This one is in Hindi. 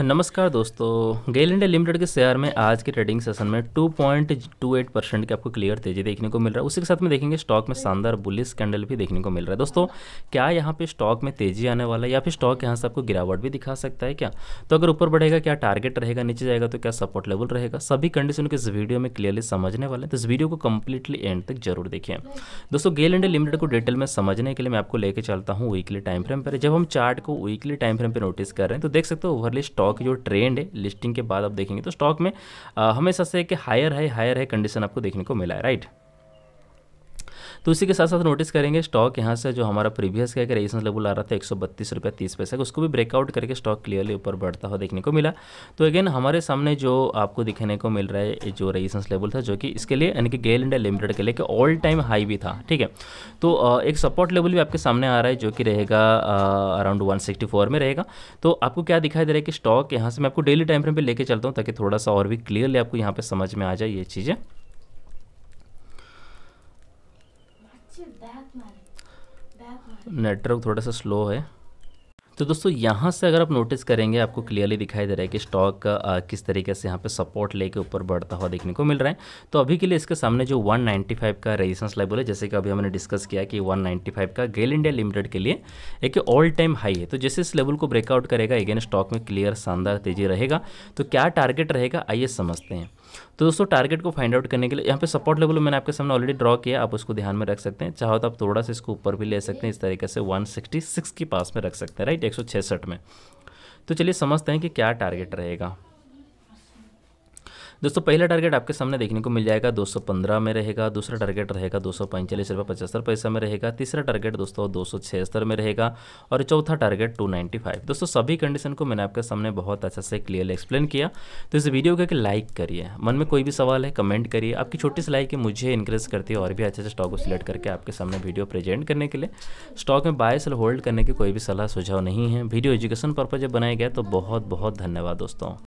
नमस्कार दोस्तों गेल इंडिया लिमिटेड के शेयर में आज के ट्रेडिंग सेशन में 2.28 परसेंट की आपको क्लियर तेजी देखने को मिल रहा है उसी के साथ में देखेंगे स्टॉक में शानदार बुलिस कैंडल भी देखने को मिल रहा है दोस्तों क्या यहाँ पे स्टॉक में तेजी आने वाला है या फिर स्टॉक यहाँ से आपको गिरावट भी दिखा सकता है क्या तो अगर ऊपर बढ़ेगा क्या टारगेट रहेगा नीचे जाएगा तो क्या सपोर्ट लेवल रहेगा सभी कंडीशन के इस वीडियो में क्लियरली समझने वाले हैं तो इस वीडियो को कंप्लीटली एंड तक जरूर देखें दोस्तों गेल इंडिया लिमिटेड को डिटेल में समझने के लिए मैं आपको लेकर चलता हूँ वीकली टाइम फ्रेम पर जब हम चार्ट को वीकली टाइम फ्रेम पर नोटिस कर रहे हैं तो देख सकते हो ओवरली स्टॉक स्टॉक जो ट्रेंड है लिस्टिंग के बाद आप देखेंगे तो स्टॉक में हमेशा से एक हायर है हायर है कंडीशन आपको देखने को मिला है राइट तो इसी के साथ साथ नोटिस करेंगे स्टॉक यहाँ से जो हमारा प्रीवियस का एक रेजिस्टेंस लेवल आ रहा था एक सौ बत्तीस रुपये तीस पैसे उसको भी ब्रेकआउट करके स्टॉक क्लियरली ऊपर बढ़ता हुआ देखने को मिला तो अगेन हमारे सामने जो आपको दिखने को मिल रहा है जो रेजिस्टेंस लेवल था जो कि इसके लिए यानी कि गेल इंडिया लिमिटेड के लिए ऑल टाइम हाई भी था ठीक है तो एक सपोर्ट लेवल भी आपके सामने आ रहा है जो कि रहेगा अराउंड फोर में रहेगा तो आपको क्या दिखाई दे रहा है कि स्टॉक यहाँ से मैं आपको डेली टाइम फ्रेम पर लेके चलता हूँ ताकि थोड़ा सा और भी क्लियरली आपको यहाँ पर समझ में आ जाए ये चीज़ें नेटवर्क थोड़ा सा स्लो है तो दोस्तों यहाँ से अगर आप नोटिस करेंगे आपको क्लियरली दिखाई दे रहा है कि स्टॉक किस तरीके से यहाँ पे सपोर्ट लेके ऊपर बढ़ता हुआ देखने को मिल रहा है तो अभी के लिए इसके सामने जो 195 का रेजिस्टेंस लेवल है जैसे कि अभी हमने डिस्कस किया कि 195 का गेल इंडिया लिमिटेड के लिए एक ऑल टाइम हाई है तो जैसे इस लेवल को ब्रेकआउट करेगा अगेन स्टॉक में क्लियर शानदार तेजी रहेगा तो क्या टारगेट रहेगा आइए समझते हैं तो दोस्तों टारगेट को फाइंड आउट करने के लिए यहाँ पे सपोर्ट लेवल मैंने आपके सामने ऑलरेडी ड्रॉ किया आप उसको ध्यान में रख सकते हैं चाहो तो आप थोड़ा सा इसको ऊपर भी ले सकते हैं इस तरीके से 166 के पास में रख सकते हैं राइट एक में तो चलिए समझते हैं कि क्या टारगेट रहेगा दोस्तों पहला टारगेट आपके सामने देखने को मिल जाएगा 215 में रहेगा दूसरा टारगेट रहेगा दो सौ पैसा में रहेगा तीसरा टारगेट दोस्तों दो में रहेगा और चौथा टारगेट टू दोस्तों सभी कंडीशन को मैंने आपके सामने बहुत अच्छा से क्लियरली एक्सप्लेन किया तो इस वीडियो को एक लाइक करिए मन में कोई भी सवाल है कमेंट करिए आपकी छोटी सी लाइक मुझे इंक्रेज करती है और भी अच्छे से स्टॉक को सिलेक्ट करके आपके सामने वीडियो प्रेजेंट करने के लिए स्टॉक में बाय सेल होल्ड करने की कोई भी सलाह सुझाव नहीं है वीडियो एजुकेशन पर्पज जब बनाया गया तो बहुत बहुत धन्यवाद दोस्तों